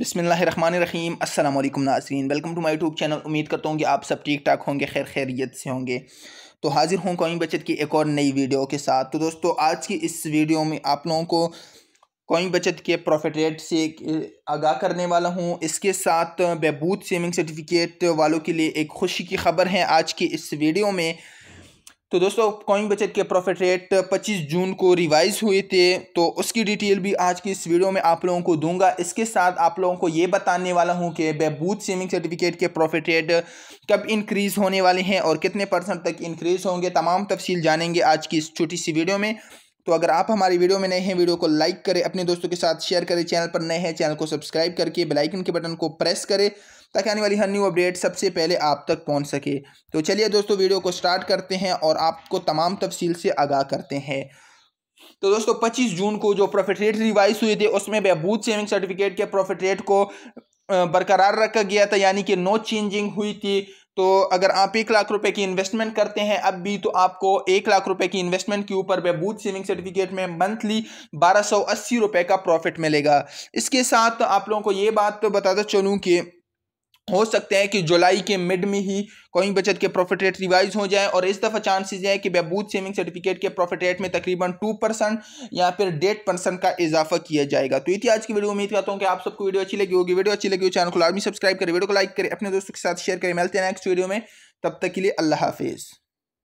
बिसमीम अल्लाम नाजरीन welcome to my YouTube channel उम्मीद करता हूँ कि आप सब ठीक ठाक होंगे खैर खैरियत से होंगे तो हाज़िर हूँ कॉइन बचत की एक और नई वीडियो के साथ तो दोस्तों आज की इस वीडियो में आप लोगों को कॉइन बचत के प्रॉफिट रेट से आगाह करने वाला हूँ इसके साथ बहबूद सेविंग सर्टिफिकेट वालों के लिए एक खुशी की खबर है आज की इस वीडियो में तो दोस्तों कॉइन बचत के प्रॉफिट रेट 25 जून को रिवाइज हुए थे तो उसकी डिटेल भी आज की इस वीडियो में आप लोगों को दूंगा इसके साथ आप लोगों को ये बताने वाला हूँ कि बहबूद सेविंग सर्टिफिकेट के प्रॉफिट रेट कब इंक्रीज़ होने वाले हैं और कितने परसेंट तक इंक्रीज़ होंगे तमाम तफसील जानेंगे आज की इस छोटी सी वीडियो में तो अगर आप हमारी वीडियो में नए हैं वीडियो को लाइक करें अपने दोस्तों के साथ शेयर करें चैनल पर नए हैं चैनल को सब्सक्राइब करके बेलाइकन के बटन को प्रेस करें ताकि आने वाली हर न्यू अपडेट सबसे पहले आप तक पहुंच सके तो चलिए दोस्तों वीडियो को स्टार्ट करते हैं और आपको तमाम तफसील से आगाह करते हैं तो दोस्तों पच्चीस जून को जो प्रॉफिट रेट रिवाइज हुए थे उसमें बहबूद सेविंग सर्टिफिकेट के प्रॉफिट रेट को बरकरार रखा गया था यानी कि नो चेंजिंग हुई थी तो अगर आप एक लाख रुपए की इन्वेस्टमेंट करते हैं अब भी तो आपको एक लाख रुपए की इन्वेस्टमेंट के ऊपर बहबूद सेविंग सर्टिफिकेट में मंथली बारह सौ अस्सी रुपये का प्रॉफिट मिलेगा इसके साथ आप लोगों को ये बात तो बताता चलूँ कि हो सकते हैं कि जुलाई के मिड में ही कोइंग बचत के प्रॉफिट रेट रिवाइज हो जाए और इस दफ़ा चांसेस है कि बहबूद सेविंग सर्टिफिकेट के प्रॉफिट रेट में तकरीबन टू परसेंट या फिर डेढ़ परसेंट का इजाफा किया जाएगा तो ये थी आज की वीडियो उम्मीद करता हूँ कि आप सबको वीडियो अच्छी लगी होगी वीडियो अच्छी लगी हो चैनल को लाजमी सब्सक्राइब करें वीडियो को लाइक करें अपने दोस्तों के साथ शेयर करें मिलते हैं नेक्स्ट वीडियो में तब तक के लिए अल्लाह हाफिज़